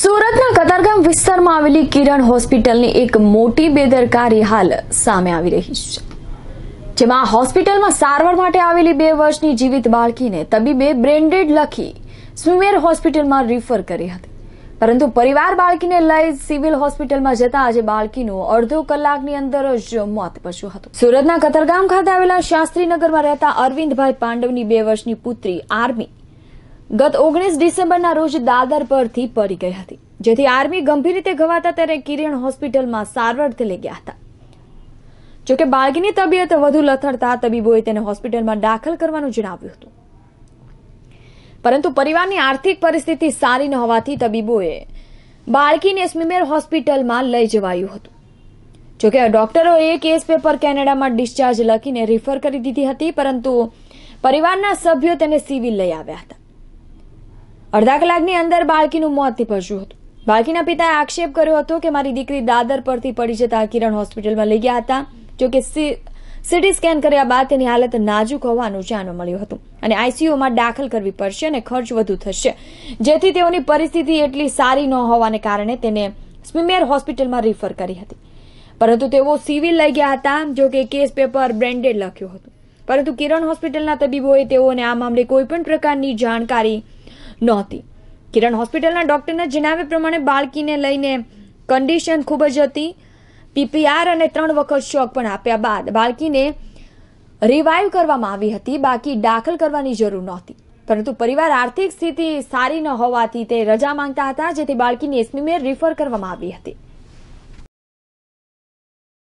સુરતના કતારગામ વિસ્તારમાં આવેલી કિરણ હોસ્પિટલની એક મોટી બેદરકારી હાલ સામે આવી રહી છે જેમાં હોસ્પિટલમાં સારવાર માટે આવેલી બે વર્ષની જીવિત બાળકીને તબીબે બ્રેન્ડેડ લખી સ્વિમેર હોસ્પિટલમાં રીફર કરી હતી પરંતુ પરિવાર બાળકીને લઈ સિવિલ હોસ્પિટલમાં જતા આજે બાળકીનું અડધો કલાકની અંદર જ મોત પશ્યું હતું સુરતના કતરગામ ખાતે આવેલા શાસ્ત્રીનગરમાં રહેતા અરવિંદભાઈ પાંડવની બે વર્ષની પુત્રી આર્મી ગત ઓગણીસ ડિસેમ્બરના રોજ દાદર પરથી પડી ગઈ હતી જેથી આર્મી ગંભીર રીતે ઘવાતા ત્યારે કિરણ હોસ્પિટલમાં સારવારથી લઈ ગયા હતા જોકે બાળકીની તબિયત વધુ લથડતા તબીબોએ તેને હોસ્પિટલમાં દાખલ કરવાનું જણાવ્યું હતું પરંતુ પરિવારની આર્થિક પરિસ્થિતિ સારી ન હોવાથી તબીબોએ બાળકીને સ્મીમેર હોસ્પિટલમાં લઈ જવાયું હતું જોકે ડોક્ટરોએ કેસ પેપર કેનેડામાં ડિસ્ચાર્જ લખીને રિફર કરી દીધી હતી પરંતુ પરિવારના સભ્યો તેને સિવિલ લઈ આવ્યા હતા અડધા કલાકની અંદર બાળકીનું મોત નીપજ્યું હતું બાળકીના પિતાએ આક્ષેપ કર્યો હતો કે મારી દીકરી દાદર પરથી પડી જતા કિરણ હોસ્પિટલમાં લઈ ગયા હતા જોકે સીટી સ્કેન કર્યા બાદ તેની હાલત નાજુક હોવાનું જાણવા મળ્યું હતું અને આઈસીયુમાં દાખલ કરવી પડશે અને ખર્ચ વધુ થશે જેથી તેઓની પરિસ્થિતિ એટલી સારી ન હોવાને કારણે તેને સ્મીમેર હોસ્પિટલમાં રીફર કરી હતી પરંતુ તેઓ સિવિલ લઈ ગયા હતા જો કે કેસ પેપર બ્રેન્ડેડ લખ્યું હતું પરંતુ કિરણ હોસ્પિટલના તબીબોએ તેઓને આ મામલે કોઈપણ પ્રકારની જાણકારી નહોતી કિરણ હોસ્પિટલના ડોક્ટરના જણાવ્યા પ્રમાણે બાળકીને લઈને કન્ડિશન ખૂબ જ હતી પીપીઆર અને ત્રણ વખત શોક પણ આપ્યા બાદ બાળકીને રિવાઇવ કરવામાં આવી હતી બાકી દાખલ કરવાની જરૂર નહોતી પરંતુ પરિવાર આર્થિક સ્થિતિ સારી ન હોવાથી તે રજા માંગતા હતા જેથી બાળકીને એસમીમેર રિફર કરવામાં આવી હતી